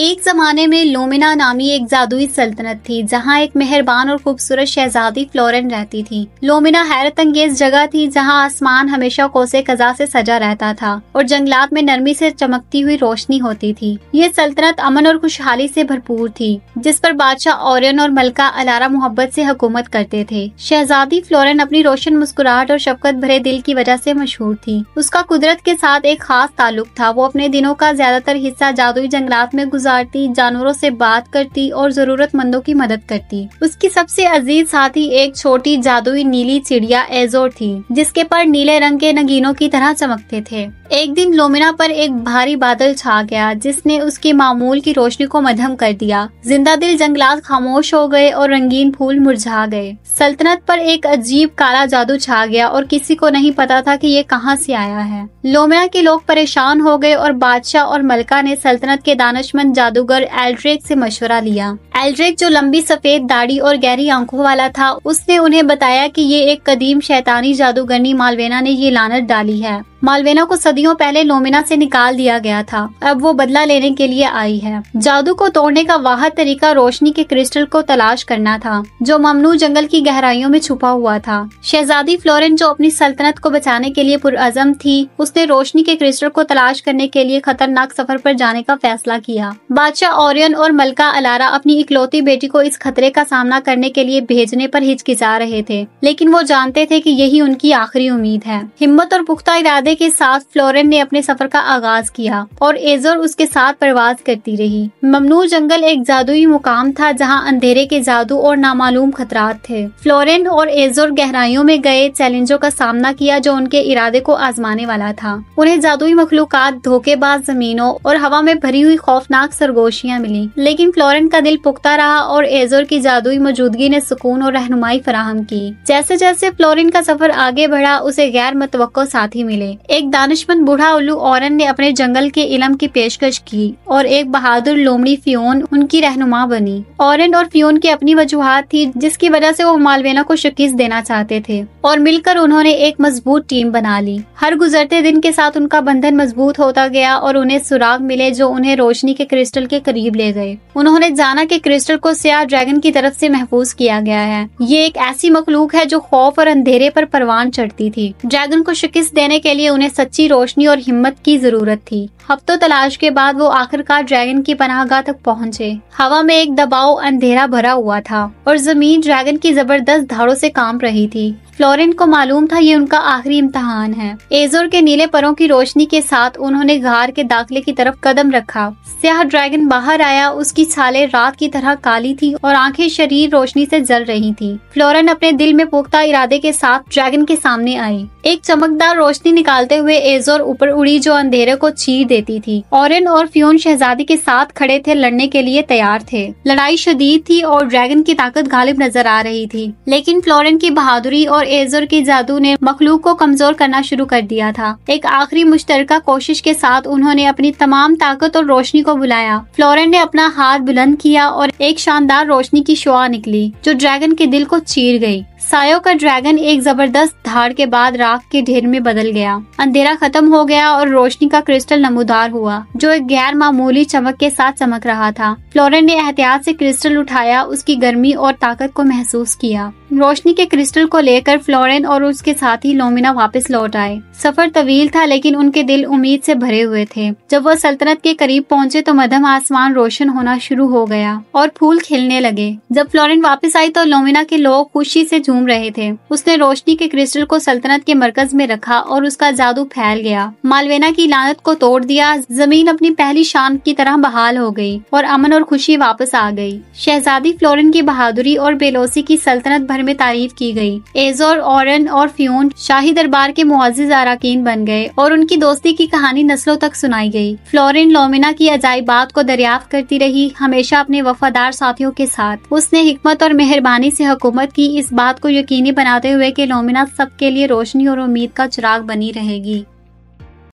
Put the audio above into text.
एक जमाने में लोमिना नामी एक जादुई सल्तनत थी जहाँ एक मेहरबान और खूबसूरत शहजादी फ्लोरन रहती थी लोमिना हैरत अंगेज जगह थी जहाँ आसमान हमेशा कोसे कजा से सजा रहता था और जंगलात में नरमी से चमकती हुई रोशनी होती थी ये सल्तनत अमन और खुशहाली से भरपूर थी जिस पर बादशाह औरन और मलका अलारा मोहब्बत से हुकूमत करते थे शहजादी फ्लोरन अपनी रोशन मुस्कुराहट और शफकत भरे दिल की वजह से मशहूर थी उसका कुदरत के साथ एक खास ताल्लुक था वो अपने दिनों का ज्यादातर हिस्सा जादुई जंगलात में गुजर गुजारती जानवरों से बात करती और जरूरतमंदों की मदद करती उसकी सबसे अजीज साथी एक छोटी जादुई नीली चिड़िया एजोर थी जिसके पर नीले रंग के नगीनों की तरह चमकते थे एक दिन लोमिना पर एक भारी बादल छा गया जिसने उसके मामूल की रोशनी को मध्यम कर दिया जिंदा दिल जंगलात खामोश हो गए और रंगीन फूल मुरझा गए सल्तनत पर एक अजीब काला जादू छा गया और किसी को नहीं पता था कि ये कहाँ से आया है लोमिना के लोग परेशान हो गए और बादशाह और मलका ने सल्तनत के दानशमंद जादूगर एल्ड्रेक से मशवरा लिया एल्ड्रेक जो लंबी सफेद दाढ़ी और गहरी आंखों वाला था उसने उन्हें बताया कि ये एक कदीम शैतानी जादूगरनी मालवेना ने ये लानत डाली है मालवेना को सदियों पहले लोमिना से निकाल दिया गया था अब वो बदला लेने के लिए आई है जादू को तोड़ने का वाह तरीका रोशनी के क्रिस्टल को तलाश करना था जो ममनू जंगल की गहराइयों में छुपा हुआ था शहजादी फ्लोरेंस जो अपनी सल्तनत को बचाने के लिए पुरअजम थी उसने रोशनी के क्रिस्टल को तलाश करने के लिए खतरनाक सफर पर जाने का फैसला किया बादशाह ओरियन और मलका अलारा अपनी इकलौती बेटी को इस खतरे का सामना करने के लिए भेजने पर हिचकिचा रहे थे लेकिन वो जानते थे की यही उनकी आखिरी उम्मीद है हिम्मत और पुख्ता इरादे वादे के साथ फ्लोरेन ने अपने सफर का आगाज किया और एजोर उसके साथ प्रवास करती रही ममनू जंगल एक जादुई मुकाम था जहां अंधेरे के जादू और नामालूम खतरात थे फ्लोरेन और एजोर गहराइयों में गए चैलेंजों का सामना किया जो उनके इरादे को आजमाने वाला था उन्हें जादुई मखलूक धोखेबाज जमीनों और हवा में भरी हुई खौफनाक सरगोशियाँ मिली लेकिन फ्लोरेन का दिल पुख्ता रहा और एजोर की जादुई मौजूदगी ने सुकून और रहनुमाई फराहम की जैसे जैसे फ्लोरिन का सफर आगे बढ़ा उसे गैर मतवको साथी मिले एक दानिशमंद बूढ़ा उल्लू औरन ने अपने जंगल के इलम की पेशकश की और एक बहादुर लोमड़ी फियोन उनकी रहनुमा बनी औरन और फियोन की अपनी वजूहत थी जिसकी वजह से वो मालवेना को शिकस्त देना चाहते थे और मिलकर उन्होंने एक मजबूत टीम बना ली हर गुजरते दिन के साथ उनका बंधन मजबूत होता गया और उन्हें सुराग मिले जो उन्हें रोशनी के क्रिस्टल के करीब ले गए उन्होंने जाना कि क्रिस्टल को सिया ड्रैगन की तरफ से महफूज किया गया है ये एक ऐसी मखलूक है जो खौफ और अंधेरे पर परवान चढ़ती थी ड्रैगन को शिकस्त देने के लिए लिए उन्हें सच्ची रोशनी और हिम्मत की जरूरत थी हफ्तों तलाश के बाद वो आखिरकार ड्रैगन की पनाहगाह तक पहुंचे। हवा में एक दबाव अंधेरा भरा हुआ था और जमीन ड्रैगन की जबरदस्त धारों से कांप रही थी फ्लोरेंट को मालूम था ये उनका आखिरी इम्तहान है एजोर के नीले परों की रोशनी के साथ उन्होंने घर के दाखिले की तरफ कदम रखा स्याह ड्रैगन बाहर आया उसकी छाले रात की तरह काली थी और आंखें शरीर रोशनी से जल रही थी फ्लोरन अपने दिल में पुख्ता इरादे के साथ ड्रैगन के सामने आई एक चमकदार रोशनी निकालते हुए एजोर ऊपर उड़ी जो अंधेरे को चीर देती थी ऑरन और फ्यून शहजादी के साथ खड़े थे लड़ने के लिए तैयार थे लड़ाई शदीद थी और ड्रैगन की ताकत गालिब नजर आ रही थी लेकिन फ्लोरन की बहादुरी और एजर के जादू ने मखलूक को कमजोर करना शुरू कर दिया था एक आखिरी मुश्तर कोशिश के साथ उन्होंने अपनी तमाम ताकत और रोशनी को बुलाया फ्लोरेंट ने अपना हाथ बुलंद किया और एक शानदार रोशनी की शुआ निकली जो ड्रैगन के दिल को चीर गयी सायो का ड्रैगन एक जबरदस्त धार के बाद राख के ढेर में बदल गया अंधेरा खत्म हो गया और रोशनी का क्रिस्टल नमोदार हुआ जो एक गैर मामूली चमक के साथ चमक रहा था फ्लोरेंट ने एहतियात से क्रिस्टल उठाया उसकी गर्मी और ताकत को महसूस किया रोशनी के क्रिस्टल को लेकर फ्लोरेन और उसके साथी लोमिना वापस लौट आए सफर तवील था लेकिन उनके दिल उम्मीद से भरे हुए थे जब वह सल्तनत के करीब पहुंचे तो मध्यम आसमान रोशन होना शुरू हो गया और फूल खिलने लगे जब फ्लोरेन वापस आई तो लोमिना के लोग खुशी से झूम रहे थे उसने रोशनी के क्रिस्टल को सल्तनत के मरकज में रखा और उसका जादू फैल गया मालवेना की लानत को तोड़ दिया जमीन अपनी पहली शान की तरह बहाल हो गयी और अमन और खुशी वापस आ गयी शहजादी फ्लोरन की बहादुरी और बेलोसी की सल्तनत भर में तारीफ की गई एजोर औरन और फ्यून शाही दरबार के मुआजिज अरकान बन गए और उनकी दोस्ती की कहानी नस्लों तक सुनाई गई फ्लोरिन लोमिना की अजायबात को दरियाफ्त करती रही हमेशा अपने वफादार साथियों के साथ उसने हिकमत और मेहरबानी से हुकूमत की इस बात को यकीनी बनाते हुए कि लोमिना सबके लिए रोशनी और उम्मीद का चिराग बनी रहेगी